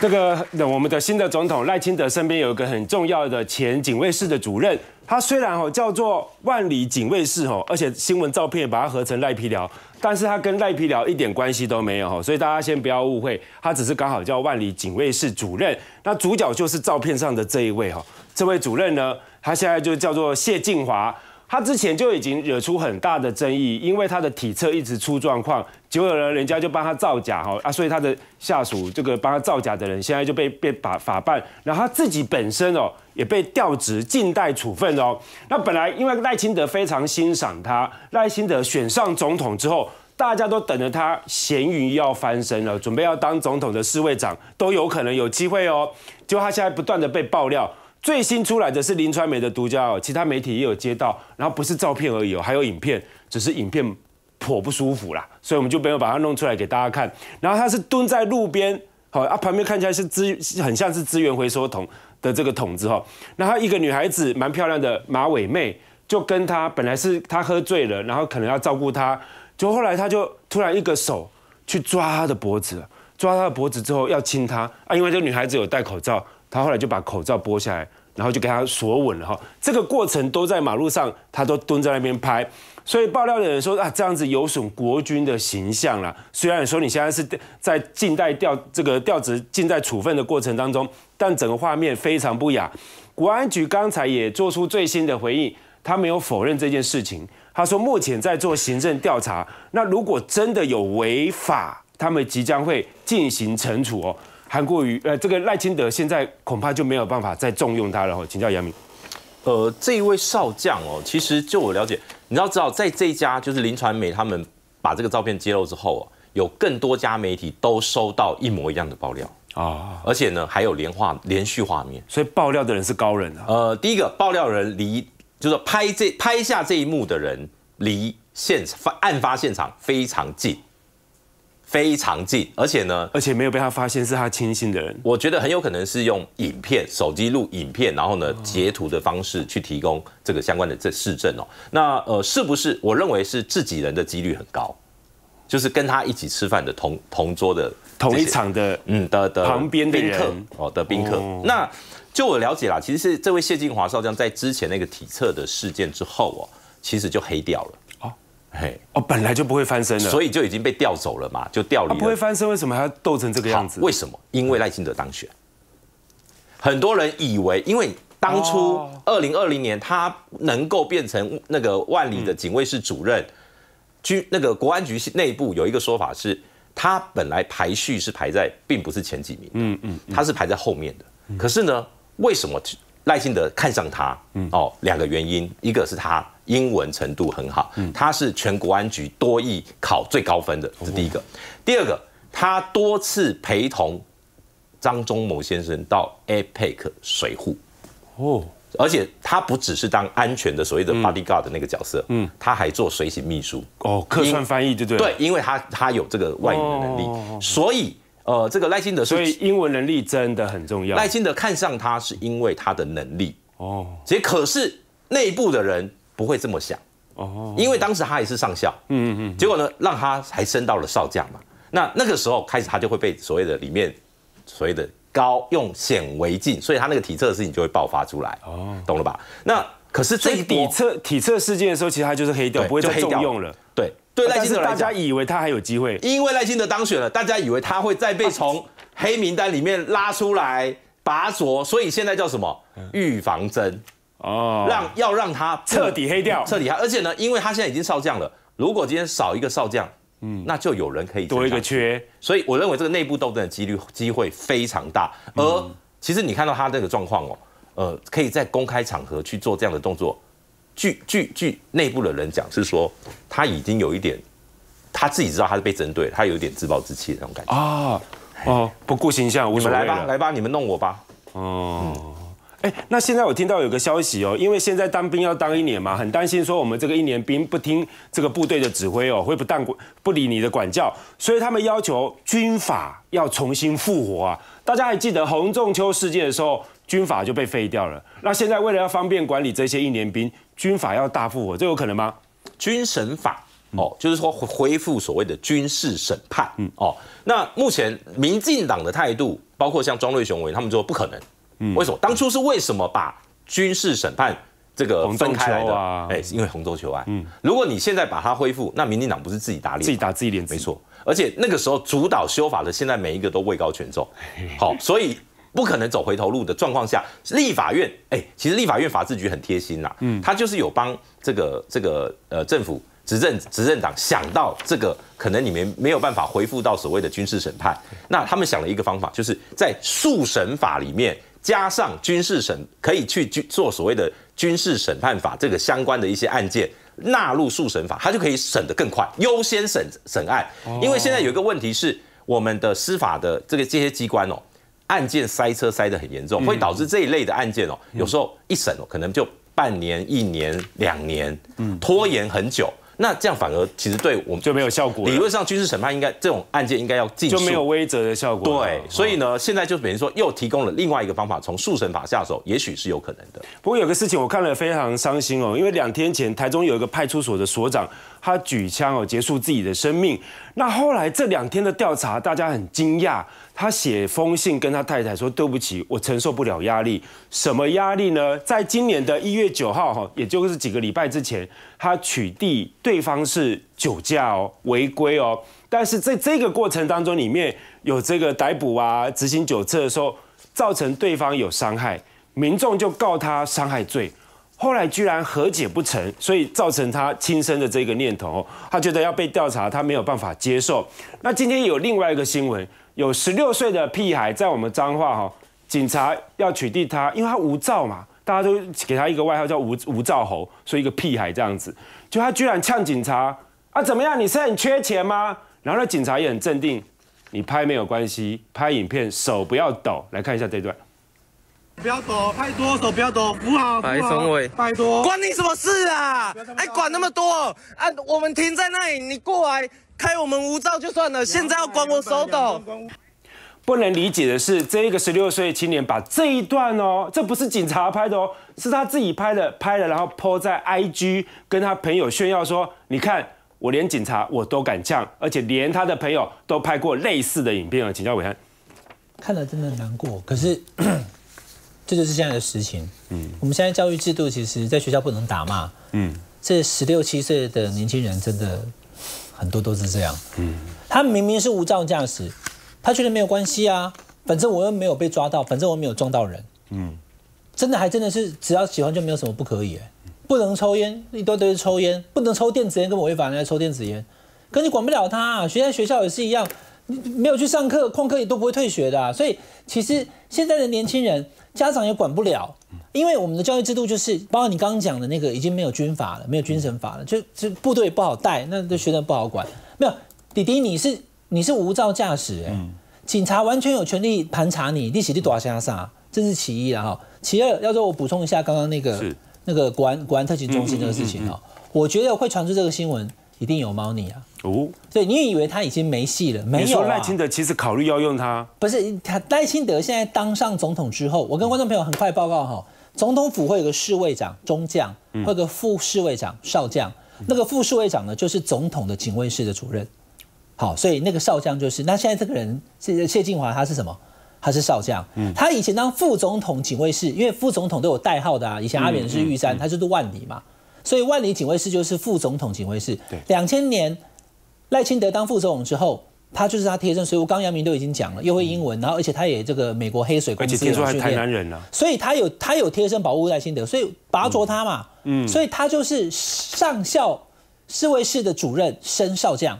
这个，那我们的新的总统赖清德身边有一个很重要的前警卫室的主任，他虽然哦叫做万里警卫室哦，而且新闻照片把他合成赖皮寮，但是他跟赖皮寮一点关系都没有，所以大家先不要误会，他只是刚好叫万里警卫室主任。那主角就是照片上的这一位哦，这位主任呢，他现在就叫做谢静华。他之前就已经惹出很大的争议，因为他的体测一直出状况，结果呢，人家就帮他造假哈啊，所以他的下属这个帮他造假的人，现在就被被法法办，然后他自己本身哦也被调职，静待处分哦。那本来因为赖清德非常欣赏他，赖清德选上总统之后，大家都等着他咸鱼要翻身了，准备要当总统的侍卫长都有可能有机会哦，结果他现在不断的被爆料。最新出来的是林传美的独家，哦，其他媒体也有接到，然后不是照片而已，哦，还有影片，只是影片颇不舒服啦，所以我们就没有把它弄出来给大家看。然后他是蹲在路边，好啊，旁边看起来是资，很像是资源回收桶的这个桶子哈。然后一个女孩子蛮漂亮的马尾妹，就跟他本来是他喝醉了，然后可能要照顾他，就后来他就突然一个手去抓他的脖子，抓他的脖子之后要亲他，啊，因为这个女孩子有戴口罩。他后来就把口罩剥下来，然后就给他锁稳了哈。这个过程都在马路上，他都蹲在那边拍。所以爆料的人说啊，这样子有损国军的形象了。虽然说你现在是在近代调这个调职、近代处分的过程当中，但整个画面非常不雅。国安局刚才也做出最新的回应，他没有否认这件事情。他说目前在做行政调查，那如果真的有违法，他们即将会进行惩处哦。韩国瑜呃，这个赖清德现在恐怕就没有办法再重用他了。哦，请教杨明，呃，这一位少将哦，其实就我了解，你要知道，在这一家就是林传美他们把这个照片揭露之后，有更多家媒体都收到一模一样的爆料啊，而且呢还有连画连续画面，所以爆料的人是高人啊。呃，第一个爆料人离就是拍这拍下这一幕的人离现发案发现场非常近。非常近，而且呢，而且没有被他发现是他亲信的人，我觉得很有可能是用影片、手机录影片，然后呢截图的方式去提供这个相关的这市政哦。那呃，是不是我认为是自己人的几率很高？就是跟他一起吃饭的同同桌的同一场的嗯的的旁边宾客哦的宾客。那就我了解啦，其实是这位谢晋华少将在之前那个体测的事件之后哦，其实就黑掉了。嘿，哦，本来就不会翻身，了，所以就已经被调走了嘛，就调离。不会翻身，为什么还要斗成这个样子？为什么？因为赖清德当选，很多人以为，因为当初二零二零年他能够变成那个万里的警卫室主任，局那个国安局内部有一个说法是，他本来排序是排在，并不是前几名。嗯嗯，他是排在后面的。可是呢，为什么赖清德看上他？嗯，哦，两个原因，一个是他。英文程度很好，他是全国安局多亿考最高分的，这是第一个。第二个，他多次陪同张忠谋先生到 APEC 水户，哦，而且他不只是当安全的所谓的 bodyguard 那个角色，嗯，他还做随行秘书，哦，客串翻译对不对？对，因为他他有这个外语的能力，所以呃，这个赖清德所以英文能力真的很重要。赖清德看上他是因为他的能力，哦，以可是内部的人。不会这么想哦，因为当时他也是上校，嗯嗯，结果呢，让他还升到了少将嘛。那那个时候开始，他就会被所谓的里面所谓的高用显微镜，所以他那个体测的事情就会爆发出来。哦，懂了吧？那可是这一底测体测事件的时候，其实他就是黑掉，不会再重用了。对对，赖清德大家以为他还有机会，因为赖清德当选了，大家以为他会再被从黑名单里面拉出来拔擢，所以现在叫什么预防针？哦，让要让他彻底黑掉，彻底黑，而且呢，因为他现在已经少将了，如果今天少一个少将，嗯，那就有人可以多一个缺，所以我认为这个内部斗争的几率机会非常大。而其实你看到他这个状况哦，呃，可以在公开场合去做这样的动作，据据据内部的人讲是说，他已经有一点他自己知道他是被针对，他有一点自暴自弃的那种感觉啊，哦，不顾形象，我们来吧，来吧，你们弄我吧，哦。哎，那现在我听到有个消息哦，因为现在当兵要当一年嘛，很担心说我们这个一年兵不听这个部队的指挥哦，会不当不理你的管教，所以他们要求军法要重新复活啊。大家还记得洪仲秋事件的时候，军法就被废掉了。那现在为了要方便管理这些一年兵，军法要大复活，这有可能吗？军审法哦，就是说恢复所谓的军事审判。嗯哦，那目前民进党的态度，包括像庄瑞雄委员，他们说不可能。为什么当初是为什么把军事审判这个分开来的？哎，因为洪州求案。嗯，如果你现在把它恢复，那民进党不是自己打脸？自己打自己脸，没错。而且那个时候主导修法的，现在每一个都位高权重。好，所以不可能走回头路的状况下，立法院，哎，其实立法院法制局很贴心啦，嗯，他就是有帮这个这个呃政府执政执政党想到这个可能你们没有办法恢复到所谓的军事审判，那他们想了一个方法，就是在速审法里面。加上军事审可以去去做所谓的军事审判法这个相关的一些案件纳入速审法，它就可以审得更快，优先审审案。因为现在有一个问题是我们的司法的这个这些机关哦，案件塞车塞得很严重，会导致这一类的案件哦，有时候一审哦可能就半年、一年、两年，嗯，拖延很久。那这样反而其实对我们就没有效果。理论上，军事审判应该这种案件应该要进，就没有威慑的效果。对，所以呢，现在就等于说又提供了另外一个方法，从速审法下手，也许是有可能的。不过有个事情我看了非常伤心哦，因为两天前台中有一个派出所的所长。他举枪哦，结束自己的生命。那后来这两天的调查，大家很惊讶。他写封信跟他太太说：“对不起，我承受不了压力。什么压力呢？在今年的一月九号哈，也就是几个礼拜之前，他取缔对方是酒驾哦，违规哦。但是在这个过程当中里面有这个逮捕啊，执行酒测的时候造成对方有伤害，民众就告他伤害罪。”后来居然和解不成，所以造成他轻生的这个念头。他觉得要被调查，他没有办法接受。那今天有另外一个新闻，有十六岁的屁孩在我们彰化哈，警察要取缔他，因为他无照嘛，大家都给他一个外号叫“无无照猴”，以一个屁孩这样子，就他居然呛警察啊，怎么样？你是很缺钱吗？然后警察也很镇定，你拍没有关系，拍影片手不要抖，来看一下这段。不要抖，拍多手不要抖，不好，不好。拍多，关你什么事啊？哎，管那么多啊？我们停在那里，你过来开我们无照就算了，现在要管我手抖？不能理解的是，这一个十六岁青年把这一段哦，这不是警察拍的哦，是他自己拍的，拍了然后 PO 在 IG 跟他朋友炫耀说：“你看，我连警察我都敢呛，而且连他的朋友都拍过类似的影片啊，请教伟汉，看了真的难过，可是。这就是现在的实情。嗯，我们现在教育制度其实，在学校不能打骂。嗯，这十六七岁的年轻人真的很多都是这样。嗯，他明明是无照驾驶，他觉得没有关系啊，反正我又没有被抓到，反正我没有撞到人。嗯，真的还真的是只要喜欢就没有什么不可以。不能抽烟，一堆都是抽烟，不能抽电子烟根本违法，来抽电子烟，可你管不了他。学在学校也是一样。没有去上课旷课也都不会退学的，所以其实现在的年轻人家长也管不了，因为我们的教育制度就是包括你刚刚讲的那个已经没有军法了，没有军神法了，就这部队不好带，那学生不好管。没有，弟弟你是你是无照驾驶，哎，警察完全有权利盘查你，你去哪躲下先这是其一啦，哈。其二，要说我补充一下刚刚那个那个国安国安特勤中心这个事情啊，我觉得会传出这个新闻。一定有猫腻啊！哦，所以你以为他已经没戏了？没有啊。赖清德其实考虑要用他？不是，他赖清德现在当上总统之后，我跟观众朋友很快报告哈，总统府会有个侍卫长中将，会有个副侍卫长少将。那个副侍卫长呢，就是总统的警卫室的主任。好，所以那个少将就是那现在这个人，谢谢晋华他是什么？他是少将。嗯，他以前当副总统警卫室，因为副总统都有代号的啊。以前阿扁是玉山，他就是万里嘛。所以万里警卫室就是副总统警卫室。对，两千年赖清德当副总统之后，他就是他贴身所以我刚杨明都已经讲了，又会英文，然后而且他也这个美国黑水公司训练，而且人所以他有他有贴身保护赖清德，所以拔擢他嘛，嗯，所以他就是上校侍卫室的主任，申少将。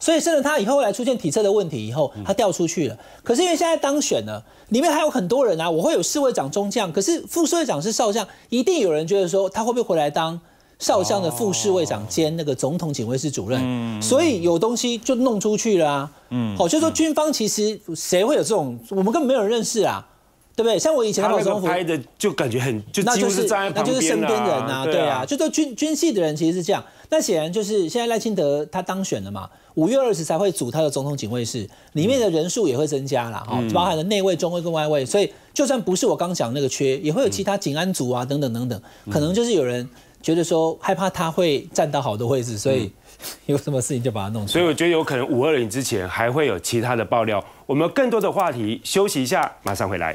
所以甚至他以后，来出现体测的问题以后，他掉出去了。可是因为现在当选了，里面还有很多人啊，我会有侍卫长中将，可是副侍位长是少将，一定有人觉得说他会不会回来当少将的副侍卫长兼那个总统警卫室主任？所以有东西就弄出去了啊。嗯，好，就说军方其实谁会有这种，我们根本没有人认识啊，对不对？像我以前。他们拍的就感觉很，就几乎是站在旁边。那就是身边人啊，对啊，就说军军系的人其实是这样。那显然就是现在赖清德他当选了嘛，五月二十才会组他的总统警卫室，里面的人数也会增加了哈，包含了内卫、中卫跟外卫，所以就算不是我刚讲那个缺，也会有其他警安组啊等等等等，可能就是有人觉得说害怕他会占到好的位置，所以 有什么事情就把他弄出来。所以我觉得有可能五二零之前还会有其他的爆料。我们更多的话题休息一下，马上回来。